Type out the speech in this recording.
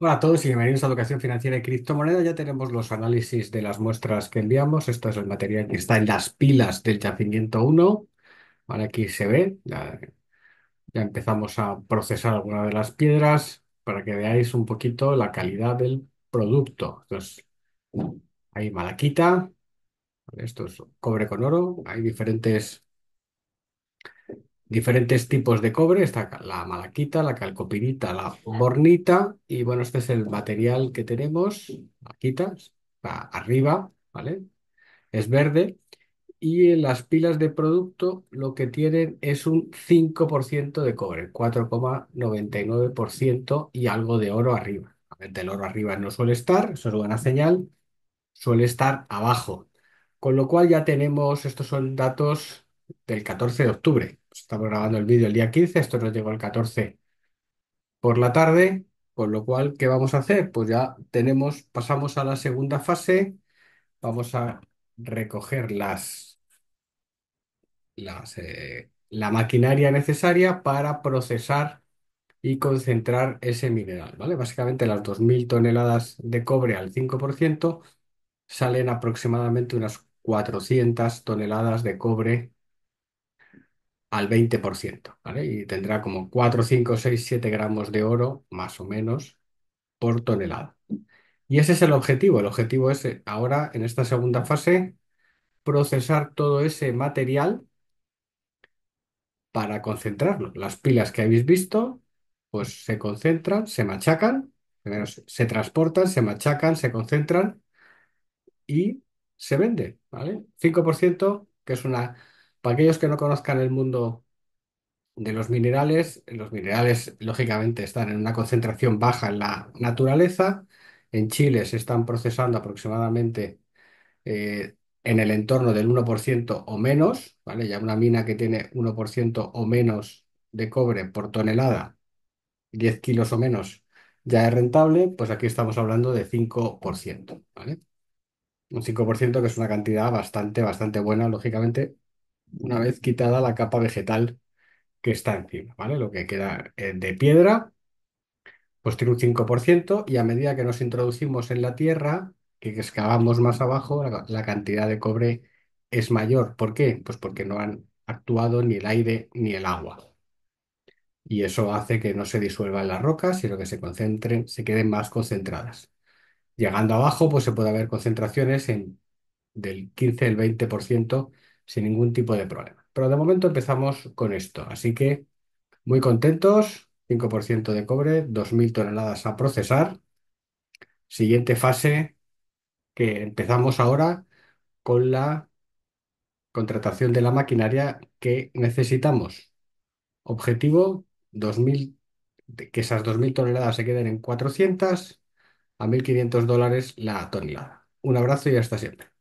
Hola a todos y bienvenidos a Educación Financiera y Criptomoneda. Ya tenemos los análisis de las muestras que enviamos. Esto es el material que está en las pilas del yacimiento 1. aquí se ve. Ya, empezamos a procesar alguna de las piedras para que veáis un poquito la calidad del producto. Entonces, hay malaquita. Esto es cobre con oro. Hay diferentes diferentes tipos de cobre, está la malaquita, la calcopirita, la bornita y bueno, este es el material que tenemos, malaquita, arriba, ¿vale? Es verde y en las pilas de producto lo que tienen es un 5% de cobre, 4,99% y algo de oro arriba. El oro arriba no suele estar, eso es buena señal, suele estar abajo. Con lo cual ya tenemos, estos son datos del 14 de octubre, estamos grabando el vídeo el día 15, esto nos llegó el 14 por la tarde, con lo cual, ¿qué vamos a hacer? Pues ya tenemos, pasamos a la segunda fase, vamos a recoger las, las eh, la maquinaria necesaria para procesar y concentrar ese mineral, ¿vale? Básicamente las 2.000 toneladas de cobre al 5% salen aproximadamente unas 400 toneladas de cobre al 20%, ¿vale? Y tendrá como 4, 5, 6, 7 gramos de oro, más o menos, por tonelada. Y ese es el objetivo. El objetivo es eh, ahora, en esta segunda fase, procesar todo ese material para concentrarlo. Las pilas que habéis visto, pues se concentran, se machacan, se transportan, se machacan, se concentran y se venden, ¿vale? 5%, que es una para aquellos que no conozcan el mundo de los minerales, los minerales lógicamente están en una concentración baja en la naturaleza. En Chile se están procesando aproximadamente eh, en el entorno del 1% o menos, ¿vale? Ya una mina que tiene 1% o menos de cobre por tonelada, 10 kilos o menos, ya es rentable, pues aquí estamos hablando de 5%, ¿vale? Un 5% que es una cantidad bastante, bastante buena, lógicamente, una vez quitada la capa vegetal que está encima, ¿vale? Lo que queda eh, de piedra, pues tiene un 5% y a medida que nos introducimos en la tierra, que excavamos más abajo, la, cantidad de cobre es mayor. ¿Por qué? Pues porque no han actuado ni el aire ni el agua. Y eso hace que no se disuelvan las rocas, sino que se concentren, se queden más concentradas. Llegando abajo, pues se puede haber concentraciones en, del 15 al 20% sin ningún tipo de problema. Pero de momento empezamos con esto, así que muy contentos, 5% de cobre, 2.000 toneladas a procesar. Siguiente fase que empezamos ahora con la contratación de la maquinaria que necesitamos. Objetivo, 2000, que esas 2.000 toneladas se queden en 400 a 1.500 dólares la tonelada. Un abrazo y hasta siempre.